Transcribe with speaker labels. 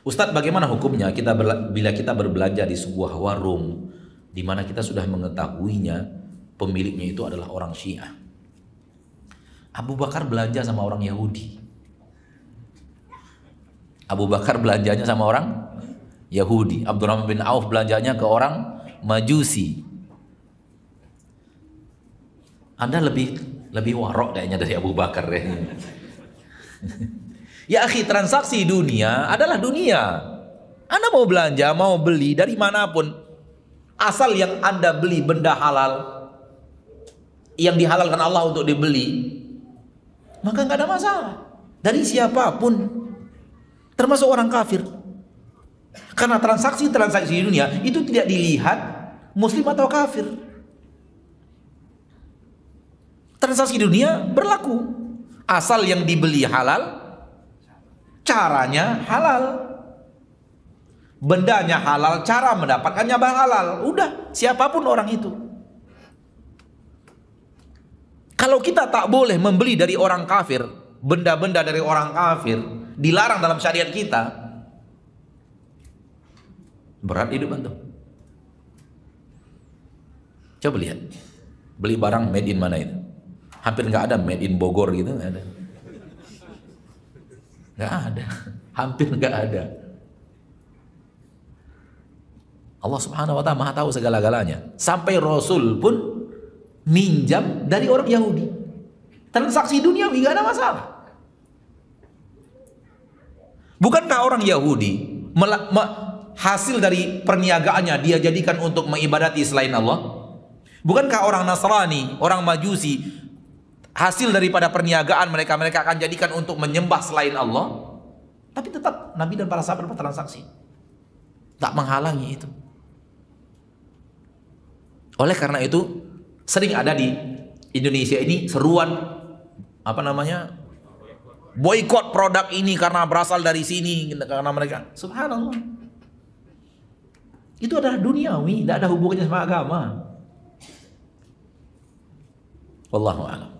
Speaker 1: Ustadz bagaimana hukumnya kita bila kita berbelanja di sebuah warung di mana kita sudah mengetahuinya pemiliknya itu adalah orang Syiah. Abu Bakar belanja sama orang Yahudi. Abu Bakar belanjanya sama orang Yahudi. Abdurrahman bin Auf belanjanya ke orang Majusi. Anda lebih lebih warok kayaknya dari Abu Bakar ya. Ya akhi, transaksi dunia adalah dunia. Anda mau belanja, mau beli dari manapun. Asal yang Anda beli benda halal. Yang dihalalkan Allah untuk dibeli. Maka nggak ada masalah. Dari siapapun. Termasuk orang kafir. Karena transaksi-transaksi di dunia itu tidak dilihat muslim atau kafir. Transaksi dunia berlaku asal yang dibeli halal, caranya halal bendanya halal, cara mendapatkannya halal. Udah, siapapun orang itu. Kalau kita tak boleh membeli dari orang kafir, benda-benda dari orang kafir, dilarang dalam syariat kita, berat hidup antum. Coba lihat, beli barang made in mana itu? Hampir nggak ada made in Bogor gitu, nggak ada. Gak ada, hampir gak ada. Allah Subhanahu wa taala Maha tahu segala-galanya. Sampai Rasul pun minjam dari orang Yahudi. Transaksi dunia gak ada masalah. Bukankah orang Yahudi hasil dari perniagaannya dia jadikan untuk mengibadati selain Allah? Bukankah orang Nasrani, orang Majusi hasil daripada perniagaan mereka mereka akan jadikan untuk menyembah selain Allah tapi tetap Nabi dan para sahabat bertransaksi tak menghalangi itu oleh karena itu sering ada di Indonesia ini seruan apa namanya boykot produk ini karena berasal dari sini karena mereka subhanallah itu adalah duniawi tidak ada hubungannya sama agama wallahu a'lam